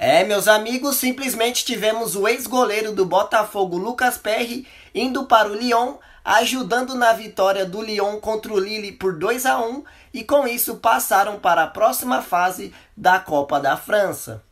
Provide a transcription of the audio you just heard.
É, meus amigos, simplesmente tivemos o ex-goleiro do Botafogo, Lucas Perry, indo para o Lyon, ajudando na vitória do Lyon contra o Lille por 2 a 1 e com isso passaram para a próxima fase da Copa da França.